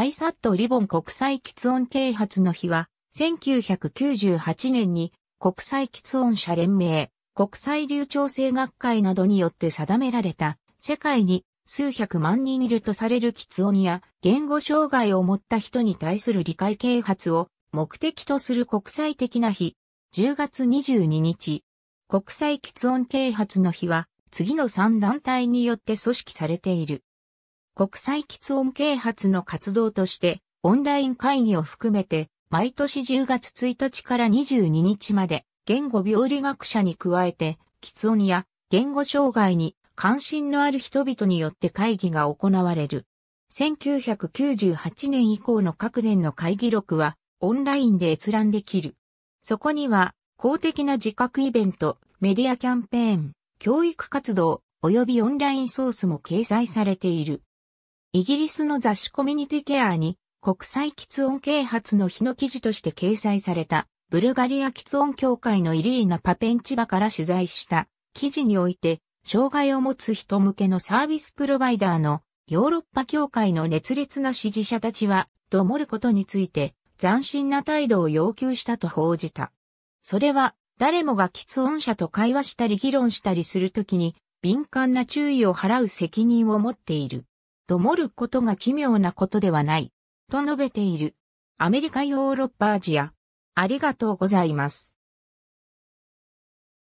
アイサットリボン国際喫音啓発の日は、1998年に国際喫音者連盟、国際流調整学会などによって定められた、世界に数百万人いるとされる喫音や言語障害を持った人に対する理解啓発を目的とする国際的な日、10月22日、国際喫音啓発の日は次の3団体によって組織されている。国際喫音啓発の活動として、オンライン会議を含めて、毎年10月1日から22日まで、言語病理学者に加えて、喫音や言語障害に関心のある人々によって会議が行われる。1998年以降の各年の会議録は、オンラインで閲覧できる。そこには、公的な自覚イベント、メディアキャンペーン、教育活動、及びオンラインソースも掲載されている。イギリスの雑誌コミュニティケアに国際喫音啓発の日の記事として掲載されたブルガリア喫音協会のイリーナ・パペンチバから取材した記事において障害を持つ人向けのサービスプロバイダーのヨーロッパ協会の熱烈な支持者たちはどもることについて斬新な態度を要求したと報じた。それは誰もが喫音者と会話したり議論したりするときに敏感な注意を払う責任を持っている。どもることが奇妙なことではない、と述べている。アメリカヨーロッパアジア。ありがとうございます。